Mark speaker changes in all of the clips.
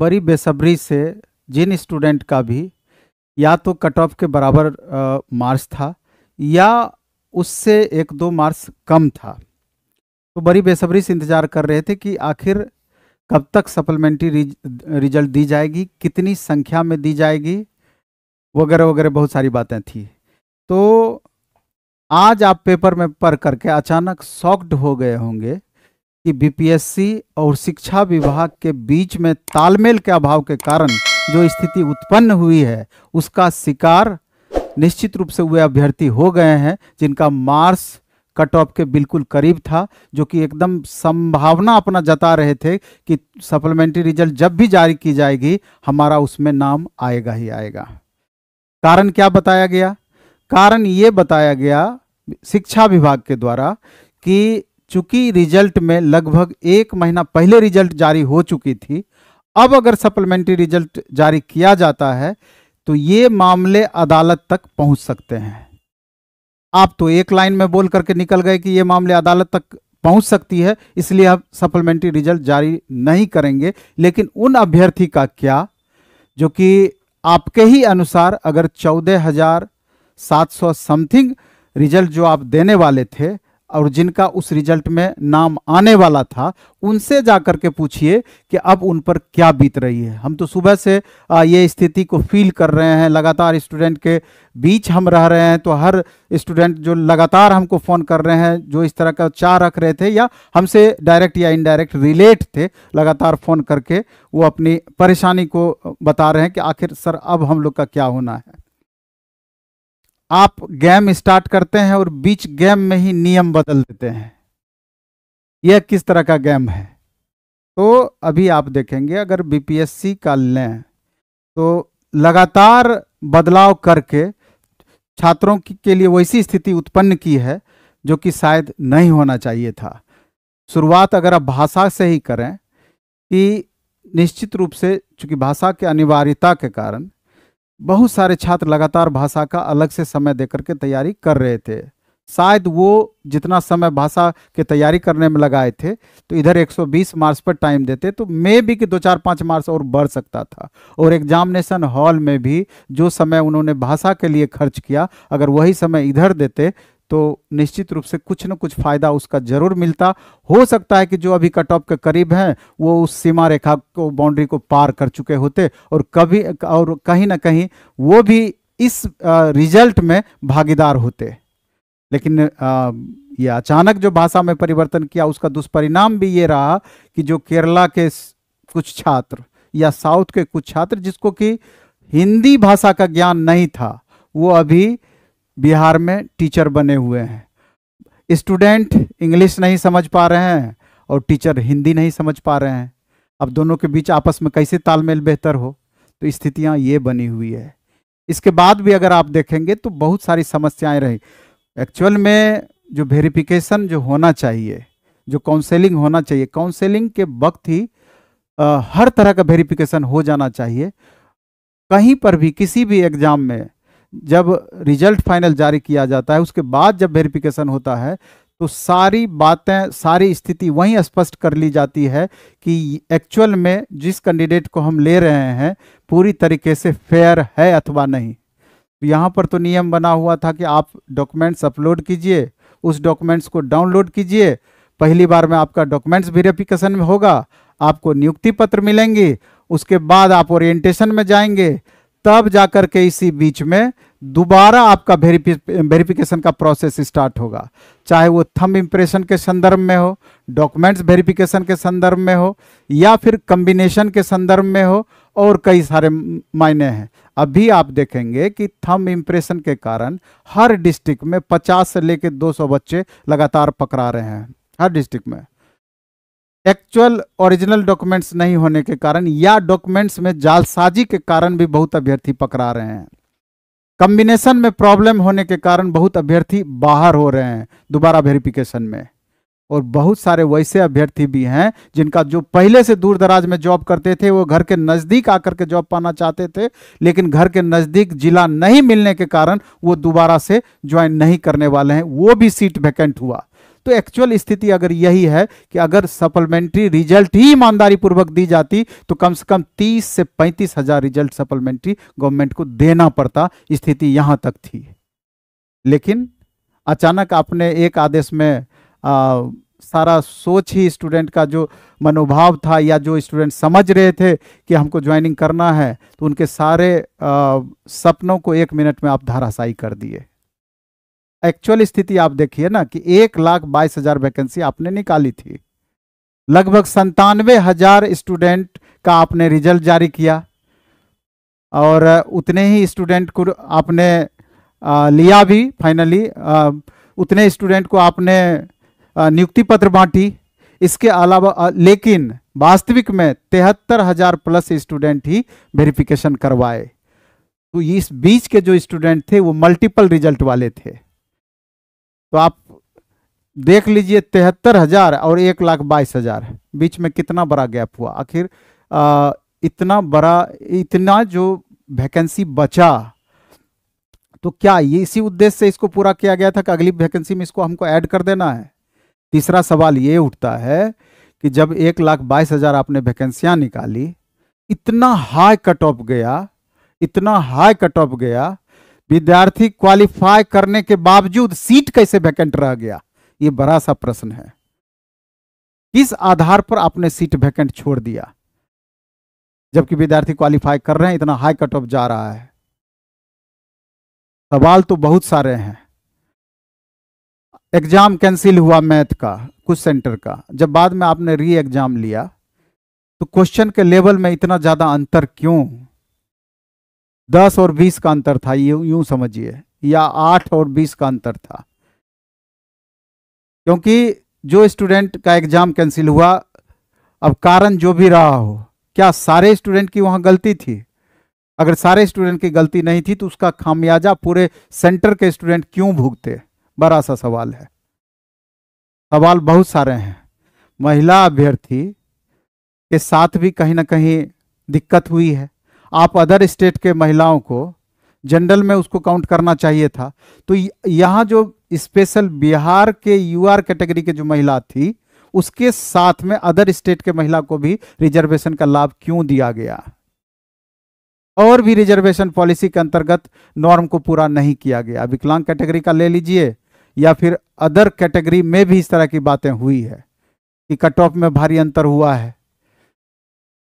Speaker 1: बड़ी बेसब्री से जिन स्टूडेंट का भी या तो कट ऑफ के बराबर मार्क्स था या उससे एक दो मार्क्स कम था तो बड़ी बेसब्री से इंतज़ार कर रहे थे कि आखिर कब तक सप्लीमेंट्री रिज, रिजल्ट दी जाएगी कितनी संख्या में दी जाएगी वगैरह वगैरह बहुत सारी बातें थी तो आज आप पेपर में पढ़ करके अचानक सॉक्ड हो गए होंगे कि बीपीएससी और शिक्षा विभाग के बीच में तालमेल के अभाव के कारण जो स्थिति उत्पन्न हुई है उसका शिकार निश्चित रूप से वे अभ्यर्थी हो गए हैं जिनका मार्स कट ऑफ के बिल्कुल करीब था जो कि एकदम संभावना अपना जता रहे थे कि सप्लीमेंट्री रिजल्ट जब भी जारी की जाएगी हमारा उसमें नाम आएगा ही आएगा कारण क्या बताया गया कारण ये बताया गया शिक्षा विभाग के द्वारा कि चूंकि रिजल्ट में लगभग एक महीना पहले रिजल्ट जारी हो चुकी थी अब अगर सप्लीमेंट्री रिजल्ट जारी किया जाता है तो ये मामले अदालत तक पहुंच सकते हैं आप तो एक लाइन में बोल करके निकल गए कि ये मामले अदालत तक पहुंच सकती है इसलिए आप सप्लीमेंट्री रिजल्ट जारी नहीं करेंगे लेकिन उन अभ्यर्थी का क्या जो कि आपके ही अनुसार अगर चौदह हजार सात सौ समथिंग रिजल्ट जो आप देने वाले थे और जिनका उस रिजल्ट में नाम आने वाला था उनसे जा करके के पूछिए कि अब उन पर क्या बीत रही है हम तो सुबह से ये स्थिति को फील कर रहे हैं लगातार स्टूडेंट के बीच हम रह रहे हैं तो हर स्टूडेंट जो लगातार हमको फ़ोन कर रहे हैं जो इस तरह का चाह रख रहे थे या हमसे डायरेक्ट या इनडायरेक्ट रिलेट थे लगातार फ़ोन करके वो अपनी परेशानी को बता रहे हैं कि आखिर सर अब हम लोग का क्या होना है आप गेम स्टार्ट करते हैं और बीच गेम में ही नियम बदल देते हैं यह किस तरह का गेम है तो अभी आप देखेंगे अगर बीपीएससी का लें तो लगातार बदलाव करके छात्रों के लिए वैसी स्थिति उत्पन्न की है जो कि शायद नहीं होना चाहिए था शुरुआत अगर आप भाषा से ही करें कि निश्चित रूप से चूंकि भाषा के अनिवार्यता के कारण बहुत सारे छात्र लगातार भाषा का अलग से समय देकर के तैयारी कर रहे थे शायद वो जितना समय भाषा के तैयारी करने में लगाए थे तो इधर 120 मार्क्स पर टाइम देते तो मे भी कि दो चार पाँच मार्क्स और बढ़ सकता था और एग्जामिनेशन हॉल में भी जो समय उन्होंने भाषा के लिए खर्च किया अगर वही समय इधर देते तो निश्चित रूप से कुछ न कुछ फायदा उसका जरूर मिलता हो सकता है कि जो अभी कट ऑफ के करीब हैं वो उस सीमा रेखा को बाउंड्री को पार कर चुके होते और कभी और कहीं ना कहीं वो भी इस रिजल्ट में भागीदार होते लेकिन ये अचानक जो भाषा में परिवर्तन किया उसका दुष्परिणाम भी ये रहा कि जो केरला के कुछ छात्र या साउथ के कुछ छात्र जिसको कि हिंदी भाषा का ज्ञान नहीं था वो अभी बिहार में टीचर बने हुए हैं स्टूडेंट इंग्लिश नहीं समझ पा रहे हैं और टीचर हिंदी नहीं समझ पा रहे हैं अब दोनों के बीच आपस में कैसे तालमेल बेहतर हो तो स्थितियाँ ये बनी हुई है इसके बाद भी अगर आप देखेंगे तो बहुत सारी समस्याएं रही एक्चुअल में जो वेरिफिकेशन जो होना चाहिए जो काउंसलिंग होना चाहिए काउंसलिंग के वक्त ही आ, हर तरह का वेरिफिकेशन हो जाना चाहिए कहीं पर भी किसी भी एग्ज़ाम में जब रिजल्ट फाइनल जारी किया जाता है उसके बाद जब वेरिफिकेशन होता है तो सारी बातें सारी स्थिति वहीं स्पष्ट कर ली जाती है कि एक्चुअल में जिस कैंडिडेट को हम ले रहे हैं पूरी तरीके से फेयर है अथवा नहीं तो यहाँ पर तो नियम बना हुआ था कि आप डॉक्यूमेंट्स अपलोड कीजिए उस डॉक्यूमेंट्स को डाउनलोड कीजिए पहली बार में आपका डॉक्यूमेंट्स वेरिफिकेशन में होगा आपको नियुक्ति पत्र मिलेंगी उसके बाद आप ओरिएंटेशन में जाएंगे तब जाकर के इसी बीच में दोबारा आपका वेरिफिकेशन का प्रोसेस स्टार्ट होगा चाहे वो थम इम्प्रेशन के संदर्भ में हो डॉक्यूमेंट्स वेरिफिकेशन के संदर्भ में हो या फिर कम्बिनेशन के संदर्भ में हो और कई सारे मायने हैं अभी आप देखेंगे कि थम इम्प्रेशन के कारण हर डिस्ट्रिक्ट में 50 से लेकर 200 बच्चे लगातार पकड़ा रहे हैं हर डिस्ट्रिक्ट में एक्चुअल ओरिजिनल डॉक्यूमेंट्स नहीं होने के कारण या डॉक्यूमेंट्स में जालसाजी के कारण भी बहुत अभ्यर्थी पकड़ा रहे हैं कम्बिनेशन में प्रॉब्लम होने के कारण बहुत अभ्यर्थी बाहर हो रहे हैं दोबारा वेरिफिकेशन में और बहुत सारे वैसे अभ्यर्थी भी हैं जिनका जो पहले से दूर दराज में जॉब करते थे वो घर के नज़दीक आकर के जॉब पाना चाहते थे लेकिन घर के नज़दीक जिला नहीं मिलने के कारण वो दोबारा से ज्वाइन नहीं करने वाले हैं वो भी सीट वैकेंट हुआ तो एक्चुअल स्थिति अगर यही है कि अगर सप्लीमेंट्री रिजल्ट ही ईमानदारी पूर्वक दी जाती तो कम से कम तीस से पैंतीस हजार रिजल्ट सप्लीमेंट्री गवर्नमेंट को देना पड़ता स्थिति यहां तक थी लेकिन अचानक आपने एक आदेश में आ, सारा सोच ही स्टूडेंट का जो मनोभाव था या जो स्टूडेंट समझ रहे थे कि हमको ज्वाइनिंग करना है तो उनके सारे आ, सपनों को एक मिनट में आप धाराशाई कर दिए एक्चुअल स्थिति आप देखिए ना कि एक लाख बाईस हजार वैकेंसी आपने निकाली थी लगभग संतानवे हजार स्टूडेंट का आपने रिजल्ट जारी किया और उतने ही स्टूडेंट को आपने लिया भी फाइनली उतने स्टूडेंट को आपने नियुक्ति पत्र बांटी इसके अलावा लेकिन वास्तविक में तिहत्तर हजार प्लस स्टूडेंट ही वेरिफिकेशन करवाए तो इस बीच के जो स्टूडेंट थे वो मल्टीपल रिजल्ट वाले थे तो आप देख लीजिए तिहत्तर हजार और एक लाख बाईस हजार बीच में कितना बड़ा गैप हुआ आखिर इतना बड़ा इतना जो वैकेंसी बचा तो क्या ये इसी उद्देश्य से इसको पूरा किया गया था कि अगली वैकेंसी में इसको हमको ऐड कर देना है तीसरा सवाल ये उठता है कि जब एक लाख बाईस हजार आपने वैकेंसियां निकाली इतना हाई कट ऑफ गया इतना हाई कट ऑफ गया विद्यार्थी क्वालिफाई करने के बावजूद सीट कैसे वैकेंट रह गया ये बड़ा सा प्रश्न है किस आधार पर आपने सीट वैकेंट छोड़ दिया जबकि विद्यार्थी क्वालिफाई कर रहे हैं इतना हाई कट ऑफ जा रहा है सवाल तो बहुत सारे हैं एग्जाम कैंसिल हुआ मैथ का कुछ सेंटर का जब बाद में आपने री एग्जाम लिया तो क्वेश्चन के लेवल में इतना ज्यादा अंतर क्यों दस और बीस का अंतर था यूं यूं समझिए या आठ और बीस का अंतर था क्योंकि जो स्टूडेंट का एग्जाम कैंसिल हुआ अब कारण जो भी रहा हो क्या सारे स्टूडेंट की वहां गलती थी अगर सारे स्टूडेंट की गलती नहीं थी तो उसका खामियाजा पूरे सेंटर के स्टूडेंट क्यों भुगते बड़ा सा सवाल है सवाल बहुत सारे हैं महिला अभ्यर्थी के साथ भी कहीं ना कहीं दिक्कत हुई है आप अदर स्टेट के महिलाओं को जनरल में उसको काउंट करना चाहिए था तो यहाँ जो स्पेशल बिहार के यूआर कैटेगरी के जो महिला थी उसके साथ में अदर स्टेट के महिला को भी रिजर्वेशन का लाभ क्यों दिया गया और भी रिजर्वेशन पॉलिसी के अंतर्गत नॉर्म को पूरा नहीं किया गया विकलांग कैटेगरी का ले लीजिए या फिर अदर कैटेगरी में भी इस तरह की बातें हुई है कि कट ऑफ में भारी अंतर हुआ है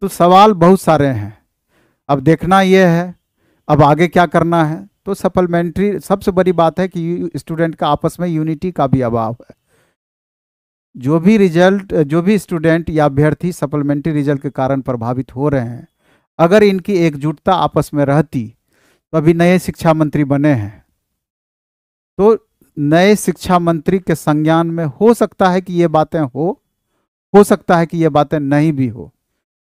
Speaker 1: तो सवाल बहुत सारे हैं अब देखना यह है अब आगे क्या करना है तो सप्लीमेंट्री सबसे बड़ी बात है कि स्टूडेंट का आपस में यूनिटी का भी अभाव है जो भी रिजल्ट जो भी स्टूडेंट या अभ्यर्थी सप्लीमेंट्री रिजल्ट के कारण प्रभावित हो रहे हैं अगर इनकी एकजुटता आपस में रहती तो अभी नए शिक्षा मंत्री बने हैं तो नए शिक्षा मंत्री के संज्ञान में हो सकता है कि ये बातें हो हो सकता है कि ये बातें नहीं भी हो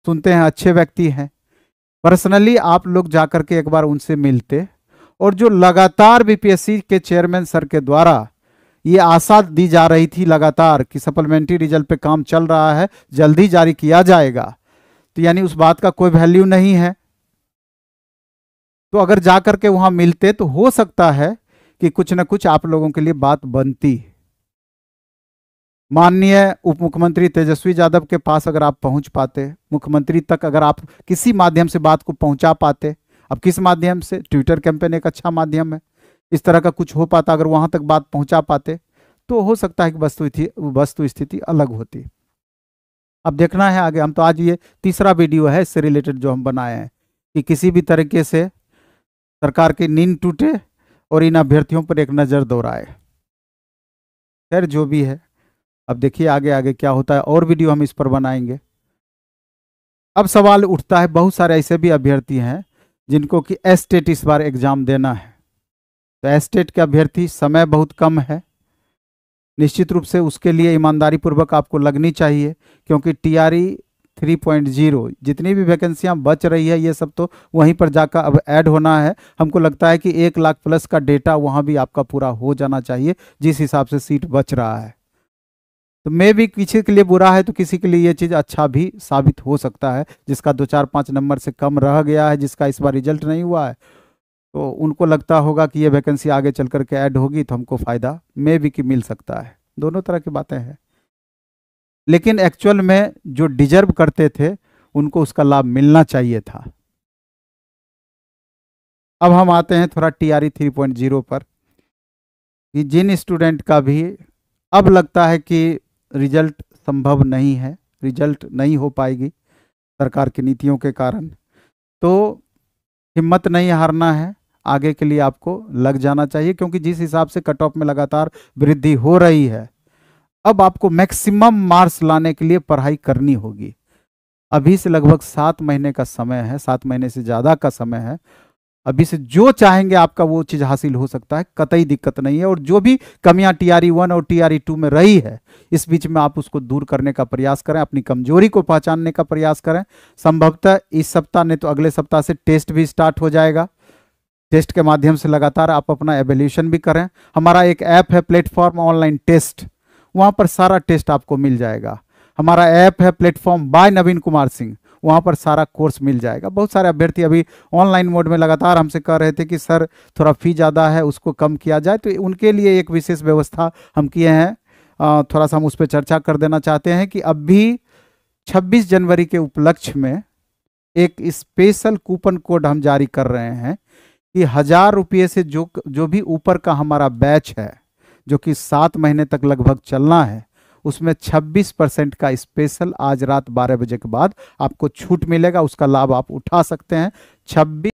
Speaker 1: सुनते हैं अच्छे व्यक्ति हैं पर्सनली आप लोग जाकर के एक बार उनसे मिलते और जो लगातार बीपीएससी के चेयरमैन सर के द्वारा ये आशा दी जा रही थी लगातार कि सप्लीमेंट्री रिजल्ट पे काम चल रहा है जल्दी जारी किया जाएगा तो यानी उस बात का कोई वैल्यू नहीं है तो अगर जा करके वहाँ मिलते तो हो सकता है कि कुछ ना कुछ आप लोगों के लिए बात बनती माननीय उप मुख्यमंत्री तेजस्वी यादव के पास अगर आप पहुंच पाते मुख्यमंत्री तक अगर आप किसी माध्यम से बात को पहुंचा पाते अब किस माध्यम से ट्विटर कैंपेन एक अच्छा माध्यम है इस तरह का कुछ हो पाता अगर वहां तक बात पहुंचा पाते तो हो सकता है कि वस्तु वस्तु स्थिति अलग होती अब देखना है आगे हम तो आज ये तीसरा वीडियो है इससे रिलेटेड जो हम बनाए हैं कि किसी भी तरीके से सरकार की नींद टूटे और इन अभ्यर्थियों पर एक नज़र दोहराए खैर जो भी है अब देखिए आगे आगे क्या होता है और वीडियो हम इस पर बनाएंगे अब सवाल उठता है बहुत सारे ऐसे भी अभ्यर्थी हैं जिनको कि एस्टेट इस बार एग्जाम देना है तो एस्टेट के अभ्यर्थी समय बहुत कम है निश्चित रूप से उसके लिए ईमानदारी पूर्वक आपको लगनी चाहिए क्योंकि टीआरई 3.0 e जितनी भी वैकेंसियां बच रही है ये सब तो वहीं पर जाकर अब ऐड होना है हमको लगता है कि एक लाख प्लस का डेटा वहां भी आपका पूरा हो जाना चाहिए जिस हिसाब से सीट बच रहा है तो मे भी किसी के लिए बुरा है तो किसी के लिए ये चीज़ अच्छा भी साबित हो सकता है जिसका दो चार पाँच नंबर से कम रह गया है जिसका इस बार रिजल्ट नहीं हुआ है तो उनको लगता होगा कि ये वैकेंसी आगे चल करके ऐड होगी तो हमको फ़ायदा मे भी की मिल सकता है दोनों तरह की बातें हैं लेकिन एक्चुअल में जो डिजर्व करते थे उनको उसका लाभ मिलना चाहिए था अब हम आते हैं थोड़ा T R three point zero पर कि जिन स्टूडेंट का भी अब लगता है कि रिजल्ट संभव नहीं है रिजल्ट नहीं हो पाएगी सरकार की नीतियों के कारण तो हिम्मत नहीं हारना है आगे के लिए आपको लग जाना चाहिए क्योंकि जिस हिसाब से कट ऑफ में लगातार वृद्धि हो रही है अब आपको मैक्सिमम मार्क्स लाने के लिए पढ़ाई करनी होगी अभी से लगभग सात महीने का समय है सात महीने से ज़्यादा का समय है अभी से जो चाहेंगे आपका वो चीज़ हासिल हो सकता है कतई दिक्कत नहीं है और जो भी कमियां टी आर वन और टी आर टू में रही है इस बीच में आप उसको दूर करने का प्रयास करें अपनी कमजोरी को पहचानने का प्रयास करें संभवतः इस सप्ताह नहीं तो अगले सप्ताह से टेस्ट भी स्टार्ट हो जाएगा टेस्ट के माध्यम से लगातार आप अपना एवेल्यूशन भी करें हमारा एक ऐप है प्लेटफॉर्म ऑनलाइन टेस्ट वहां पर सारा टेस्ट आपको मिल जाएगा हमारा ऐप है प्लेटफॉर्म बाय नवीन कुमार सिंह वहाँ पर सारा कोर्स मिल जाएगा बहुत सारे अभ्यर्थी अभी ऑनलाइन मोड में लगातार हमसे कह रहे थे कि सर थोड़ा फ़ी ज़्यादा है उसको कम किया जाए तो उनके लिए एक विशेष व्यवस्था हम किए हैं थोड़ा सा हम उस पर चर्चा कर देना चाहते हैं कि अब भी छब्बीस जनवरी के उपलक्ष्य में एक स्पेशल कूपन कोड हम जारी कर रहे हैं कि हज़ार रुपये से जो जो भी ऊपर का हमारा बैच है जो कि सात महीने तक लगभग चलना है उसमें 26 परसेंट का स्पेशल आज रात 12 बजे के बाद आपको छूट मिलेगा उसका लाभ आप उठा सकते हैं 26